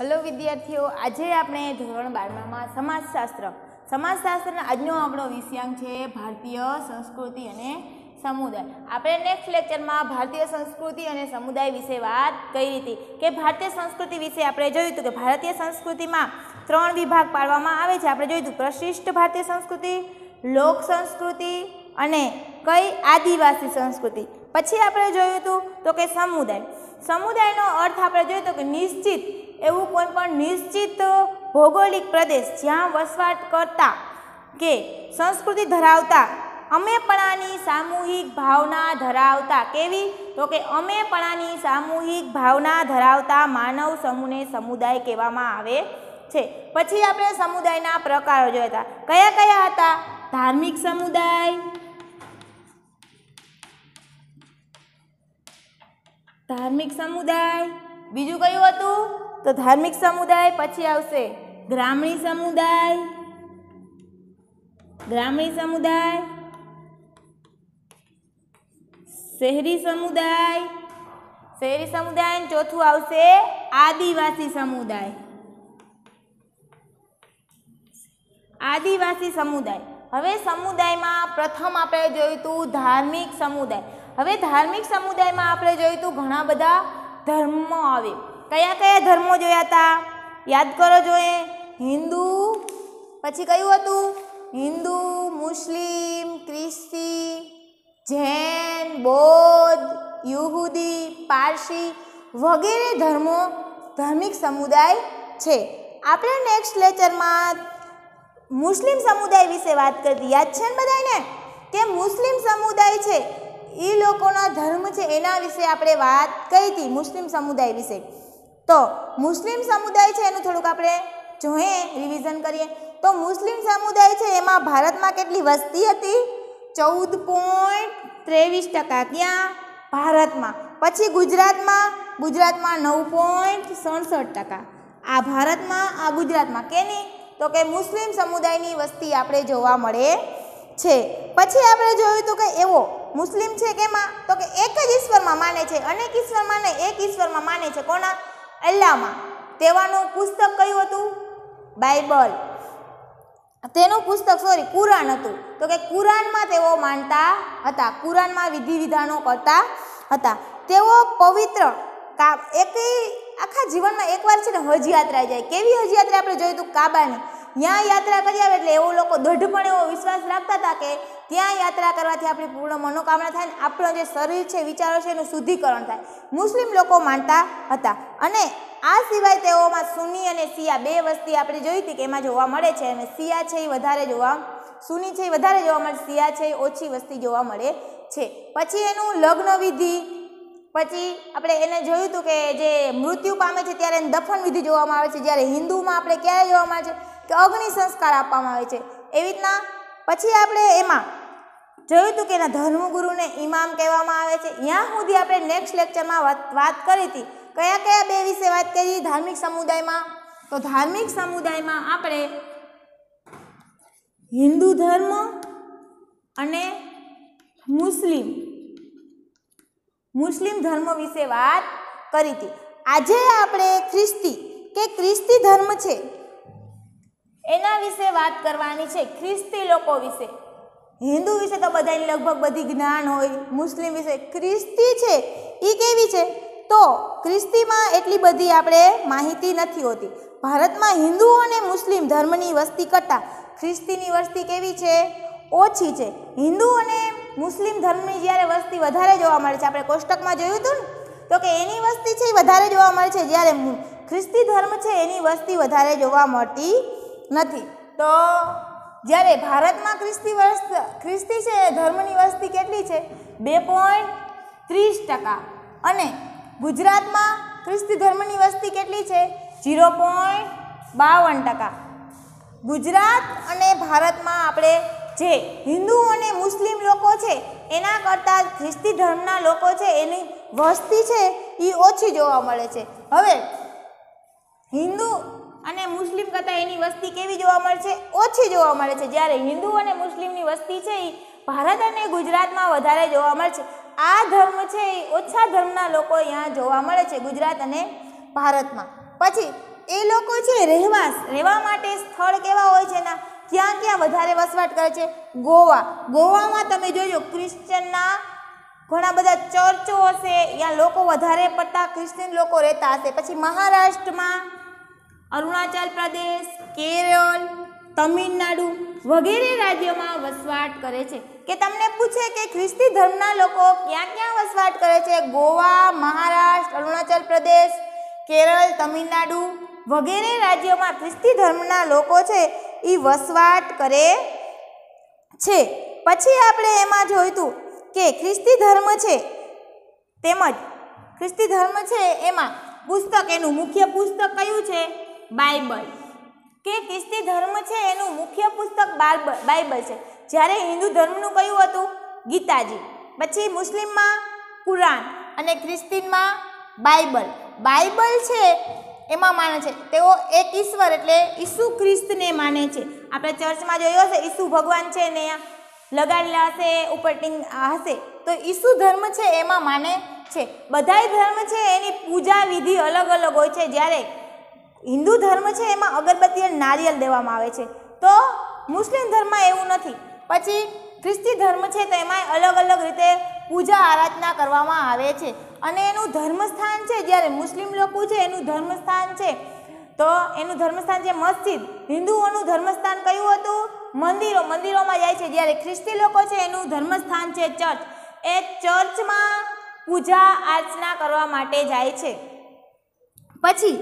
hello વિદ્યાર્થીઓ આજે આપણે ધોરણ બારમામાં સમાજશાસ્ત્ર સમાજશાસ્ત્રના આજનો આપણો વિષયાંક છે ભારતીય સંસ્કૃતિ અને સમુદાય આપણે નેક્સ્ટ લેક્ચરમાં ભારતીય સંસ્કૃતિ અને સમુદાય વિશે વાત કરી હતી કે ભારતીય સંસ્કૃતિ વિશે આપણે જોયું હતું કે ભારતીય સંસ્કૃતિમાં ત્રણ વિભાગ પાડવામાં આવે છે આપણે જોયું હતું પ્રશિષ્ટ ભારતીય સંસ્કૃતિ લોક સંસ્કૃતિ અને કઈ આદિવાસી સંસ્કૃતિ પછી આપણે જોયું હતું તો કે સમુદાય સમુદાયનો અર્થ આપણે જોયું તો કે નિશ્ચિત એવું કોઈપણ નિશ્ચિત ભૌગોલિક પ્રદેશ જ્યાં વસવાટ કરતા કે સંસ્કૃતિ ધરાવતા અમેપણાની સામૂહિક ભાવના ધરાવતા કેવી તો કે અમેપણાની સામૂહિક ભાવના ધરાવતા માનવ સમૂહને સમુદાય કહેવામાં આવે છે પછી આપણે સમુદાયના પ્રકારો જોયા કયા કયા હતા ધાર્મિક સમુદાય ધાર્મિક સમુદાય બીજું કયું હતું તો ધાર્મિક સમુદાય પછી આવશે ગ્રામીણ સમુદાય ગ્રામીણ સમુદાય શહેરી સમુદાય શહેરી સમુદાય ચોથું આવશે આદિવાસી સમુદાય આદિવાસી સમુદાય હવે સમુદાયમાં પ્રથમ આપણે જોયું હતું ધાર્મિક સમુદાય હવે ધાર્મિક સમુદાયમાં આપણે જોયું હતું ઘણા બધા ધર્મો આવે કયા કયા ધર્મો જોયા હતા યાદ કરો જોઈએ હિન્દુ પછી કયું હતું હિન્દુ મુસ્લિમ ખ્રિસ્તી જૈન બૌદ્ધ યુહુદી પારસી વગેરે ધર્મો ધાર્મિક સમુદાય છે આપણે નેક્સ્ટ લેક્ચરમાં મુસ્લિમ સમુદાય વિશે વાત કરતી યાદ છે ને બધાને કે મુસ્લિમ સમુદાય છે એ લોકોના ધર્મ છે એના વિશે આપણે વાત કરી હતી મુસ્લિમ સમુદાય વિશે તો મુસ્લિમ સમુદાય છે એનું થોડુંક આપણે જોઈએ રિવિઝન કરીએ તો મુસ્લિમ સમુદાય છે એમાં ભારતમાં કેટલી વસ્તી હતી ચૌદ પોઈન્ટ ત્રેવીસ ટકા ક્યાં ભારતમાં પછી ગુજરાતમાં ગુજરાતમાં નવ પોઈન્ટ સડસઠ ટકા આ ભારતમાં આ ગુજરાતમાં કેની તો કે મુસ્લિમ સમુદાયની વસ્તી આપણે જોવા મળે છે પછી આપણે જોયું તો કે એવો મુસ્લિમ છે કેમાં તો કે એક જ ઈશ્વરમાં માને છે અનેક ઈશ્વરમાં ને એક ઈશ્વરમાં માને છે કોના અલ્લામા તેવાનું પુસ્તક કયું હતું બાઇબલ તેનું પુસ્તક સોરી કુરાન હતું તો કે કુરાનમાં તેઓ માનતા હતા કુરાનમાં વિધિ વિધાનો કરતા હતા તેઓ પવિત્ર એકી આખા જીવનમાં એકવાર છે ને હજ જાય કેવી હજ આપણે જોયું હતું કાબાની ત્યાં યાત્રા કરી આવે એટલે એવો લોકો દઢપણ એવો વિશ્વાસ રાખતા હતા કે ત્યાં યાત્રા કરવાથી આપણી પૂર્ણ મનોકામના થાય ને આપણો જે શરીર છે વિચારો છે એનું શુદ્ધિકરણ થાય મુસ્લિમ લોકો માનતા હતા અને આ સિવાય તેઓમાં સુની અને શિયા બે વસ્તી આપણે જોઈ હતી કે એમાં જોવા મળે છે અને સિયા છે એ વધારે જોવા સુની છે એ વધારે જોવા મળે સિયા છે એ ઓછી વસ્તી જોવા મળે છે પછી એનું લગ્ન વિધિ પછી આપણે એને જોયું હતું કે જે મૃત્યુ પામે છે ત્યારે એને દફન વિધિ જોવામાં આવે છે જ્યારે હિન્દુમાં આપણે ક્યારે જોવામાં આવે છે કે અગ્નિ સંસ્કાર આપવામાં આવે છે એવી રીતના પછી આપણે એમાં જોયું હતું કે એના ધર્મગુરુને ઇમામ કહેવામાં આવે છે ત્યાં સુધી આપણે નેક્સ્ટ લેક્ચરમાં વાત કરી હતી કયા કયા બે વિશે વાત કરી ધાર્મિક સમુદાયમાં તો ધાર્મિક સમુદાયમાં આપણે હિન્દુ ધર્મ અને મુસ્લિમ મુસ્લિમ ધર્મ વિશે વાત કરી હતી આજે આપણે ખ્રિસ્તી કે ખ્રિસ્તી ધર્મ છે એના વિશે વાત કરવાની છે ખ્રિસ્તી લોકો વિશે હિન્દુ વિશે તો બધાને લગભગ બધી જ્ઞાન હોય મુસ્લિમ વિશે ખ્રિસ્તી છે એ કેવી છે તો ખ્રિસ્તીમાં એટલી બધી આપણે માહિતી નથી હોતી ભારતમાં હિન્દુ અને મુસ્લિમ ધર્મની વસ્તી કરતાં ખ્રિસ્તીની વસ્તી કેવી છે ઓછી છે હિન્દુ અને મુસ્લિમ ધર્મની જ્યારે વસ્તી વધારે જોવા મળે છે આપણે કોષ્ટકમાં જોયું હતું ને તો કે એની વસ્તી છે એ વધારે જોવા મળે છે જ્યારે ખ્રિસ્તી ધર્મ છે એની વસ્તી વધારે જોવા મળતી નથી તો જ્યારે ભારતમાં ખ્રિસ્તી વર્ષ ખ્રિસ્તી છે ધર્મની વસ્તી કેટલી છે બે પોઈન્ટ ત્રીસ ટકા અને ગુજરાતમાં ખ્રિસ્તી ધર્મની વસ્તી કેટલી છે ઝીરો પોઈન્ટ બાવન ટકા ગુજરાત અને ભારતમાં આપણે જે હિન્દુ અને મુસ્લિમ લોકો છે એના કરતાં ખ્રિસ્તી ધર્મના લોકો છે એની વસ્તી છે એ ઓછી જોવા મળે છે હવે હિન્દુ અને મુસ્લિમ કરતાં એની વસ્તી કેવી જોવા મળશે ઓછી જોવા મળે છે જ્યારે હિન્દુ અને મુસ્લિમની વસ્તી છે એ ભારત અને ગુજરાતમાં વધારે જોવા મળે છે આ ધર્મ છે એ ઓછા ધર્મના લોકો અહીંયા જોવા મળે છે ગુજરાત અને ભારતમાં પછી એ લોકો છે રહેવાસ રહેવા માટે સ્થળ કેવા હોય છે એના ક્યાં ક્યાં વધારે વસવાટ કરે છે ગોવા ગોવામાં તમે જોજો ક્રિશ્ચનના ઘણા બધા ચર્ચો હશે ત્યાં લોકો વધારે પડતા ક્રિશ્ચિયન લોકો રહેતા હશે પછી મહારાષ્ટ્રમાં અરુણાચલ પ્રદેશ કેરળ તમિલનાડુ વગેરે રાજ્યોમાં વસવાટ કરે છે કે તમને પૂછે કે ખ્રિસ્તી ધર્મના લોકો ક્યાં ક્યાં વસવાટ કરે છે ગોવા મહારાષ્ટ્ર અરુણાચલ પ્રદેશ કેરળ તમિલનાડુ વગેરે રાજ્યોમાં ખ્રિસ્તી ધર્મના લોકો છે એ વસવાટ કરે છે પછી આપણે એમાં જોઈતું કે ખ્રિસ્તી ધર્મ છે તેમજ ખ્રિસ્તી ધર્મ છે એમાં પુસ્તક એનું મુખ્ય પુસ્તક કયું છે બાઇબલ કે ખ્રિસ્તી ધર્મ છે એનું મુખ્ય પુસ્તક બાઇબલ છે જ્યારે હિન્દુ ધર્મનું કયું હતું ગીતાજી પછી મુસ્લિમમાં કુરાન અને ખ્રિસ્તીનમાં બાઇબલ બાઇબલ છે એમાં માને છે તેઓ એક ઈશ્વર એટલે ઈસુ ખ્રિસ્તને માને છે આપણે ચર્ચમાં જોયો હશે ઈસુ ભગવાન છે ને લગાડેલા હશે ઉપર ટીંગ હશે તો ઈસુ ધર્મ છે એમાં માને છે બધાય ધર્મ છે એની પૂજા વિધિ અલગ અલગ હોય છે જ્યારે હિન્દુ ધર્મ છે એમાં અગરબત્તી અને નારિયેલ દેવામાં આવે છે તો મુસ્લિમ ધર્મમાં એવું નથી પછી ખ્રિસ્તી ધર્મ છે તો એમાં અલગ અલગ રીતે પૂજા આરાધના કરવામાં આવે છે અને એનું ધર્મસ્થાન છે જ્યારે મુસ્લિમ લોકો છે એનું ધર્મસ્થાન છે તો એનું ધર્મસ્થાન છે મસ્જિદ હિન્દુઓનું ધર્મસ્થાન કયું હતું મંદિરો મંદિરોમાં જાય છે જ્યારે ખ્રિસ્તી લોકો છે એનું ધર્મસ્થાન છે ચર્ચ એ ચર્ચમાં પૂજા આર્ચના કરવા માટે જાય છે પછી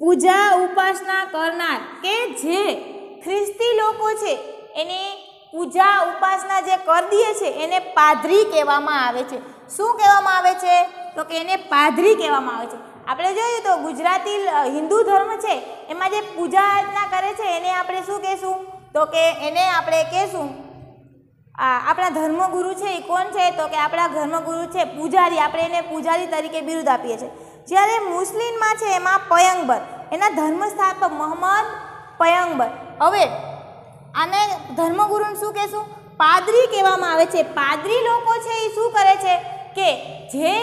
પૂજા ઉપાસના કરનાર કે જે ખ્રિસ્તી લોકો છે એને પૂજા ઉપાસના જે કરી દે છે એને પાદરી કહેવામાં આવે છે શું કહેવામાં આવે છે તો કે એને પાદરી કહેવામાં આવે છે આપણે જોઈએ તો ગુજરાતી હિન્દુ ધર્મ છે એમાં જે પૂજા અર્ચના કરે છે એને આપણે શું કહેશું તો કે એને આપણે કહેશું આપણા ધર્મગુરુ છે એ કોણ છે તો કે આપણા ધર્મગુરુ છે પૂજારી આપણે એને પૂજારી તરીકે બિરુદ આપીએ છીએ જ્યારે મુસ્લિમમાં છે એમાં પયંગબર એના ધર્મ સ્થાપક મોહમ્મદ પયંગબર હવે આને ધર્મગુરુને શું કહેશું પાદરી કહેવામાં આવે છે પાદરી લોકો છે એ શું કરે છે કે જે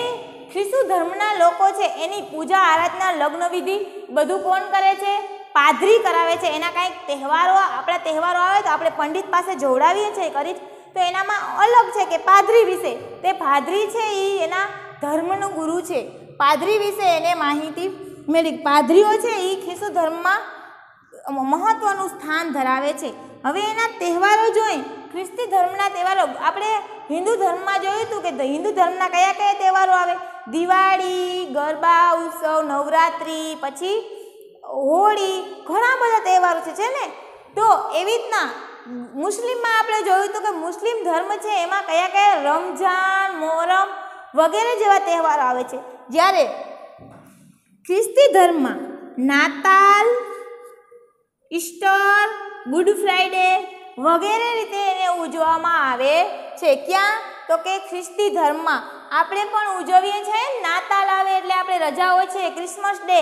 ખ્રિસ્તુ ધર્મના લોકો છે એની પૂજા આરાધના લગ્ન વિધિ બધું કોણ કરે છે પાદરી કરાવે છે એના કાંઈક તહેવારો આપણા તહેવારો આવે તો આપણે પંડિત પાસે જોડાવીએ છીએ કરી તો એનામાં અલગ છે કે પાદરી વિશે તે પાદરી છે એ એના ધર્મનો ગુરુ છે પાદરી વિશે એને માહિતી મેળવી પાદરીઓ છે એ ખ્રિસ્ત ધર્મમાં મહત્ત્વનું સ્થાન ધરાવે છે હવે એના તહેવારો જોઈ ખ્રિસ્તી ધર્મના તહેવારો આપણે હિન્દુ ધર્મમાં જોયું હતું કે હિન્દુ ધર્મના કયા કયા તહેવારો આવે દિવાળી ગરબા ઉત્સવ નવરાત્રિ પછી હોળી ઘણા બધા તહેવારો છે છે ને તો એવી રીતના મુસ્લિમમાં આપણે જોયું હતું કે મુસ્લિમ ધર્મ છે એમાં કયા કયા રમઝાન મોહરમ વગેરે જેવા તહેવારો આવે છે જ્યારે ખ્રિસ્તી ધર્મમાં નાતાલ ઈસ્ટર ગુડ ફ્રાઈડે વગેરે રીતે એને ઉજવવામાં આવે છે ક્યાં તો કે ખ્રિસ્તી ધર્મમાં આપણે પણ ઉજવીએ છીએ નાતાલ આવે એટલે આપણે રજા હોય છે ક્રિસમસ ડે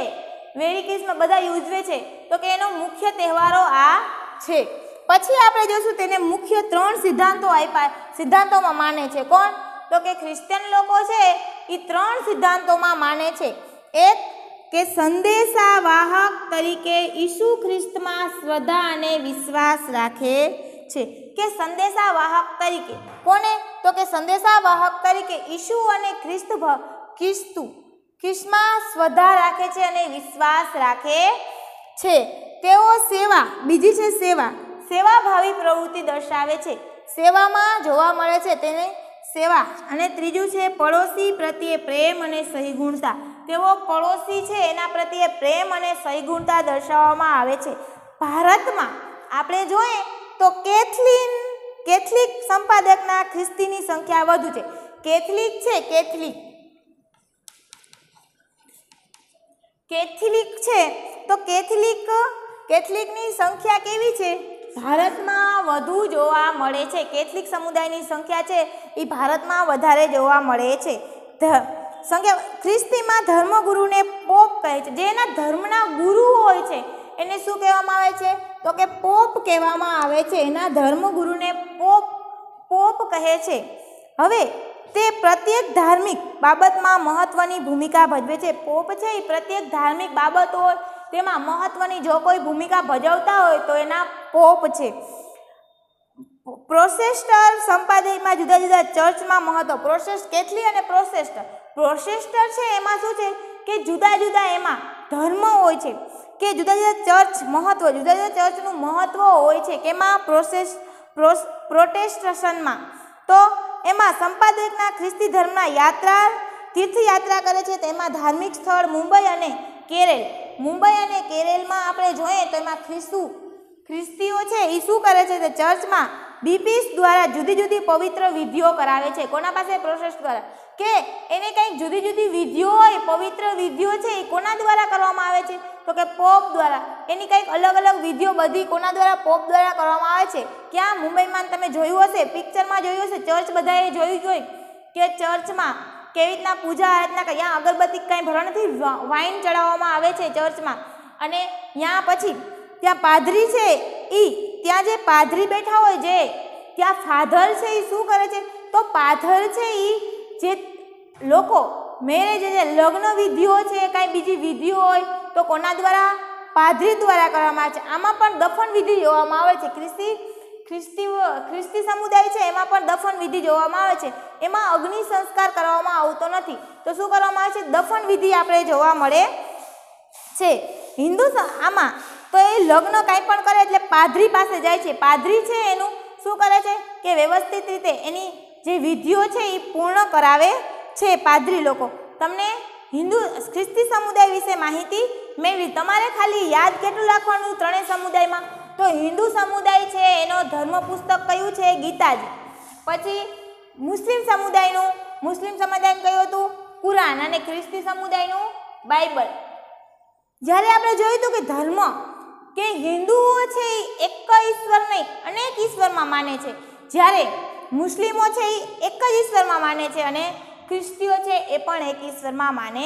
વેરી ક્રિસમસ બધા ઉજવે છે તો કે એનો મુખ્ય તહેવારો આ છે પછી આપણે જોશું તેને મુખ્ય ત્રણ સિદ્ધાંતો આપ્યા સિદ્ધાંતોમાં માને છે કોણ તો કે ખ્રિસ્તીયન લોકો છે એ ત્રણ સિદ્ધાંતોમાં માને છે એક કે સંદેશાવાહક તરીકે ઈસુ ખ્રિસ્તમાં શ્રદ્ધા અને વિશ્વાસ રાખે છે કે સંદેશાવાહક તરીકે કોને તો કે સંદેશાવાહક તરીકે ઈસુ અને ખ્રિસ્ત ખ્રિસ્તુ ખ્રિસ્તમાં શ્રદ્ધા રાખે છે અને વિશ્વાસ રાખે છે તેઓ સેવા બીજી છે સેવા સેવાભાવી પ્રવૃત્તિ દર્શાવે છે સેવામાં જોવા મળે છે તેને સેવા અને ત્રીજું છે પડોશી પ્રત્યે પ્રેમ અને સહિગુણતા તેઓ પડોશી છે એના પ્રત્યે પ્રેમ અને સહિગુણતા દર્શાવવામાં આવે છે ભારતમાં આપણે જોઈએ તો કેથલિન કેથલિક સંપાદકના ખ્રિસ્તીની સંખ્યા વધુ છે કેથલિક છે કેથલિક કેથલિક છે તો કેથલિક કેથલિકની સંખ્યા કેવી છે ભારતમાં વધુ જોવા મળે છે કેટલીક સમુદાયની સંખ્યા છે એ ભારતમાં વધારે જોવા મળે છે સંખ્યા ખ્રિસ્તીમાં ધર્મગુરુને પોપ કહે છે જે એના ધર્મના ગુરુ હોય છે એને શું કહેવામાં આવે છે તો કે પોપ કહેવામાં આવે છે એના ધર્મગુરુને પોપ પોપ કહે છે હવે તે પ્રત્યેક ધાર્મિક બાબતમાં મહત્ત્વની ભૂમિકા ભજવે છે પોપ છે એ પ્રત્યેક ધાર્મિક બાબતો હોય તેમાં મહત્ત્વની જો કોઈ ભૂમિકા ભજવતા હોય તો એના પોપ છે પ્રોસેસ્ટર સંપાદકમાં જુદા જુદા ચર્ચમાં મહત્વ પ્રોસેસ કેટલી અને પ્રોસેસ્ટર પ્રોસેસ્ટર છે એમાં શું છે કે જુદા જુદા એમાં ધર્મ હોય છે કે જુદા જુદા ચર્ચ મહત્ત્વ જુદા જુદા ચર્ચનું મહત્ત્વ હોય છે કેમાં પ્રોસેસ પ્રોટેસ્ટેશનમાં તો એમાં સંપાદકના ખ્રિસ્તી ધર્મના યાત્રા તીર્થયાત્રા કરે છે તેમાં ધાર્મિક સ્થળ મુંબઈ અને કેરેલ મુંબઈ અને કેરેલમાં આપણે જોઈએ તો એમાં ખ્રિસ્તુ ખ્રિસ્તીઓ છે એ શું કરે છે તે ચર્ચમાં બીપીસ દ્વારા જુદી જુદી પવિત્ર વિધિઓ કરાવે છે કોના પાસે પ્રોસેસ દ્વારા કે એને કંઈક જુદી જુદી વિધિઓ હોય પવિત્ર વિધિઓ છે એ કોના દ્વારા કરવામાં આવે છે તો કે પોપ દ્વારા એની કંઈક અલગ અલગ વિધિઓ બધી કોના દ્વારા પોપ દ્વારા કરવામાં આવે છે ક્યાં મુંબઈમાં તમે જોયું હશે પિક્ચરમાં જોયું હશે ચર્ચ બધાએ જોયું જોઈ કે ચર્ચમાં કેવી રીતના પૂજા આરાધના ત્યાં અગરબત્તી કાંઈ ભરવા નથી વાઇન ચડાવવામાં આવે છે ચર્ચમાં અને ત્યાં પછી ત્યાં પાદરી છે એ ત્યાં જે પાદરી બેઠા હોય જે ત્યાં ફાધર છે એ શું કરે છે તો પાધર છે એ જે લોકો મેરેજ છે લગ્ન વિધિઓ છે કાંઈ બીજી વિધિઓ હોય તો કોના દ્વારા પાદરી દ્વારા કરવામાં આવે છે આમાં પણ દફન વિધિ જોવામાં આવે છે ખ્રિસ્તી ખ્રિસ્તી ખ્રિસ્તી સમુદાય છે એમાં પણ દફન વિધિ જોવામાં આવે છે એમાં અગ્નિ સંસ્કાર કરવામાં આવતો નથી તો શું કરવામાં આવે છે દફન વિધિ આપણે જોવા મળે છે હિન્દુ આમાં તો એ લગ્ન કાંઈ પણ કરે એટલે પાદરી પાસે જાય છે પાદરી છે એનું શું કરે છે કે વ્યવસ્થિત રીતે એની જે વિધિઓ છે એ પૂર્ણ કરાવે છે પાદરી લોકો તમને હિન્દુ ખ્રિસ્તી સમુદાય વિશે માહિતી મેળવી તમારે ખાલી યાદ કેટલું રાખવાનું ત્રણેય સમુદાયમાં તો હિન્દુ સમુદાય છે એનો ધર્મ પુસ્તક કયું છે ગીતાજી પછી મુસ્લિમ સમુદાયનું મુસ્લિમ સમુદાય કયું હતું કુરાન અને ખ્રિસ્તી સમુદાયનું બાઇબલ જ્યારે આપણે જોયું હતું કે ધર્મ કે હિન્દુઓ છે એ એક નહીં અનેક ઈશ્વરમાં માને છે જ્યારે મુસ્લિમો છે એ એક જ ઈશ્વરમાં માને છે અને ખ્રિસ્તીઓ છે એ પણ એક ઈશ્વરમાં માને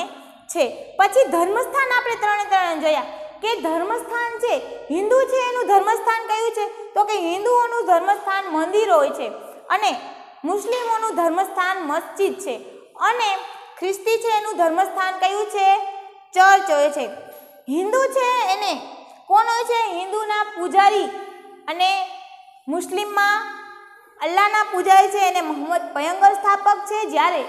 છે પછી ધર્મસ્થાન આપણે ત્રણે ત્રણ જોયા કે ધર્મસ્થાન છે હિન્દુ છે એનું ધર્મસ્થાન કયું છે તો કે હિન્દુઓનું ધર્મસ્થાન મંદિર હોય છે અને મુસ્લિમોનું ધર્મસ્થાન મસ્જિદ છે અને ખ્રિસ્તી છે એનું ધર્મસ્થાન કયું છે ચર્ચ હોય છે હિન્દુ છે એને કોણ હોય છે હિન્દુના પૂજારી અને મુસ્લિમમાં અલ્લાહના પૂજારી છે એને મોહમ્મદ પયંગર સ્થાપક છે જ્યારે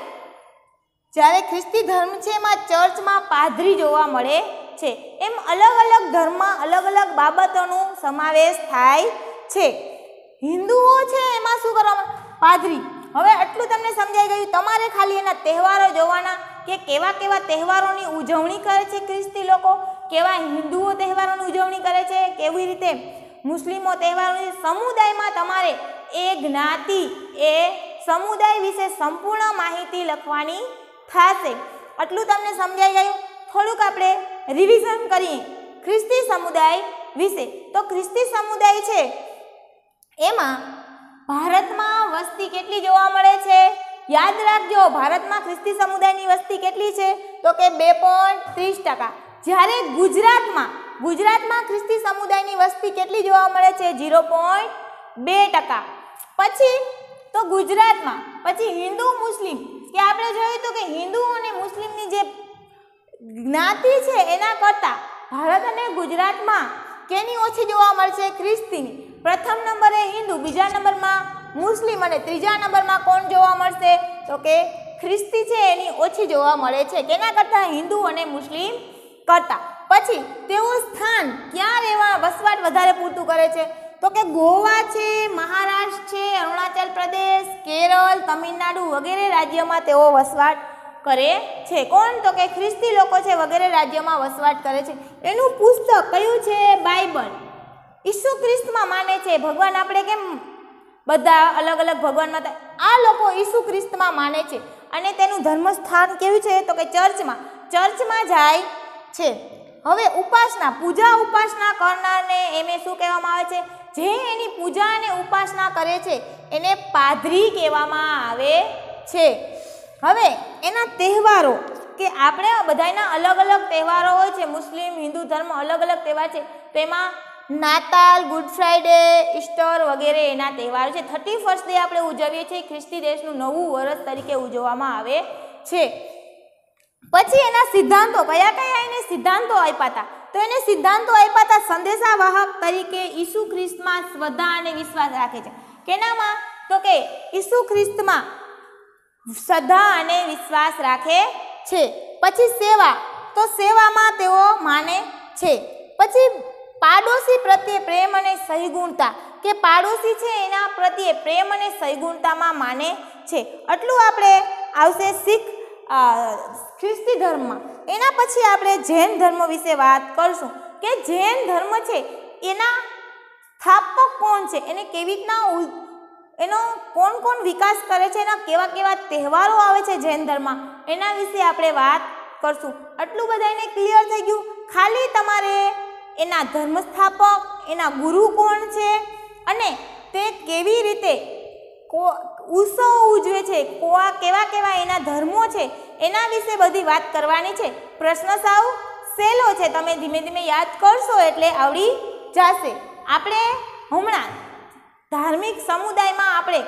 જ્યારે ખ્રિસ્તી ધર્મ છે એમાં ચર્ચમાં પાદરી જોવા મળે છે એમ અલગ અલગ ધર્મમાં અલગ અલગ બાબતોનો સમાવેશ થાય છે હિન્દુઓ છે એમાં શું કરવામાં પાદરી હવે આટલું તમને સમજાઈ ગયું તમારે ખાલી એના તહેવારો જોવાના કે કેવા કેવા તહેવારોની ઉજવણી કરે છે ખ્રિસ્તી લોકો કેવા હિન્દુઓ તહેવારોની ઉજવણી કરે છે કેવી રીતે મુસ્લિમો તહેવારોની સમુદાયમાં તમારે એ જ્ઞાતિ એ સમુદાય વિશે સંપૂર્ણ માહિતી લખવાની થશે આટલું તમને સમજાઈ ગયું થોડુંક આપણે રિવિઝન કરીએ ખ્રિસ્તી સમુદાય વિશે તો ખ્રિસ્તી સમુદાય છે એમાં ભારતમાં વસ્તી કેટલી જોવા મળે છે યાદ રાખજો ભારતમાં ખ્રિસ્તી સમુદાયની વસ્તી કેટલી છે તો કે બે પોઈન્ટ ત્રીસ ટકા જ્યારે ગુજરાતમાં ગુજરાતમાં ખ્રિસ્તી સમુદાયની વસ્તી કેટલી જોવા મળે છે ઝીરો પોઈન્ટ બે ટકા પછી તો ગુજરાતમાં પછી હિન્દુ મુસ્લિમ કે આપણે જોયું હતું કે હિન્દુ અને મુસ્લિમની જે જ્ઞાતિ છે એના કરતાં ભારત અને ગુજરાતમાં કેની ઓછી જોવા મળશે ખ્રિસ્તીની પ્રથમ નંબરે હિન્દુ બીજા નંબરમાં મુસ્લિમ અને ત્રીજા નંબરમાં કોણ જોવા મળશે તો કે ખ્રિસ્તી છે એની ઓછી જોવા મળે છે કેના કરતાં હિન્દુ અને મુસ્લિમ કરતાં પછી તેઓ સ્થાન ક્યાં રહેવા વસવાટ વધારે પૂરતું કરે છે તો કે ગોવા છે મહારાષ્ટ્ર છે અરુણાચલ પ્રદેશ કેરળ તમિલનાડુ વગેરે રાજ્યમાં તેઓ વસવાટ કરે છે કોણ તો કે ખ્રિસ્તી લોકો છે વગેરે રાજ્યોમાં વસવાટ કરે છે એનું પુસ્તક કયું છે બાઇબલ ઈસુ ખ્રિસ્તમાં માને છે ભગવાન આપણે કેમ બધા અલગ અલગ ભગવાનમાં આ લોકો ઈસુ ખ્રિસ્તમાં માને છે અને તેનું ધર્મસ્થાન કેવું છે તો કે ચર્ચમાં ચર્ચમાં જાય છે હવે ઉપાસના પૂજા ઉપાસના કરનારને એમે શું કહેવામાં આવે છે જે એની પૂજા અને ઉપાસના કરે છે એને પાધરી કહેવામાં આવે છે હવે એના તહેવારો કે આપણે બધાના અલગ અલગ તહેવારો હોય છે મુસ્લિમ હિન્દુ ધર્મ અલગ અલગ તહેવાર છે તેમાં નાતાલ ગુડ ફ્રાઈડે ઈસ્ટર વગેરે એના તહેવારો છે થર્ટી ફર્સ્ટ ડે આપણે ઉજવીએ છીએ ખ્રિસ્તી દેશનું નવું વર્ષ તરીકે ઉજવવામાં આવે છે પછી એના સિદ્ધાંતો કયા કયા એને સિદ્ધાંતો આપ્યા હતા તો એને સિદ્ધાંતો આપ્યા હતા સંદેશાવાહક તરીકે ઈસુ ખ્રિસ્તમાં શ્રદ્ધા અને વિશ્વાસ રાખે છે કેનામાં તો કે ઈસુ ખ્રિસ્તમાં શ્રદ્ધા અને વિશ્વાસ રાખે છે પછી સેવા તો સેવામાં તેઓ માને છે પછી પાડોશી પ્રત્યે પ્રેમ અને સહિગુણતા કે પાડોશી છે એના પ્રત્યે પ્રેમ અને સહિગુણતામાં માને છે આટલું આપણે આવશે શીખ ખ્રિસ્તી ધર્મમાં એના પછી આપણે જૈન ધર્મ વિશે વાત કરશું કે જૈન ધર્મ છે એના સ્થાપક કોણ છે એને કેવી રીતના એનો કોણ કોણ વિકાસ કરે છે એના કેવા કેવા તહેવારો આવે છે જૈન ધર્મમાં એના વિશે આપણે વાત કરશું આટલું એને ક્લિયર થઈ ગયું ખાલી તમારે એના ધર્મ સ્થાપક એના ગુરુ કોણ છે અને તે કેવી રીતે કો ઉત્સવ ઉજવે છે કોવા કેવા કેવા એના ધર્મો છે એના વિશે બધી વાત કરવાની છે પ્રશ્ન સાવ સહેલો છે તમે ધીમે ધીમે યાદ કરશો એટલે આવડી જશે આપણે હમણાં ધાર્મિક સમુદાયમાં આપણે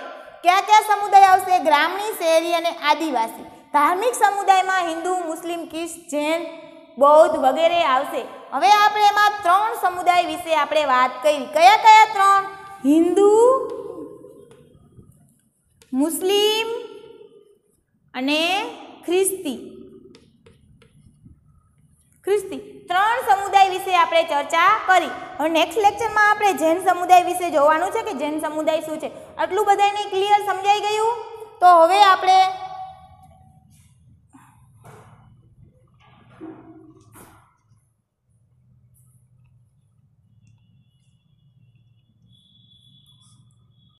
કયા કયા સમુદાય આવશે ગ્રામીણ શહેરી અને આદિવાસી ધાર્મિક સમુદાયમાં હિન્દુ મુસ્લિમ કિસ જૈન બૌદ્ધ વગેરે આવશે હવે આપણે એમાં ત્રણ સમુદાય વિશે આપણે વાત કરી કયા કયા ત્રણ હિન્દુ મુસ્લિમ અને ખ્રિસ્તી ખ્રિસ્તી ત્રણ સમુદાય વિશે આપણે ચર્ચા કરી હવે નેક્સ્ટ લેક્ચરમાં આપણે જૈન સમુદાય વિશે જોવાનું છે કે જૈન સમુદાય શું છે આટલું બધાને ક્લિયર સમજાઈ ગયું તો હવે આપણે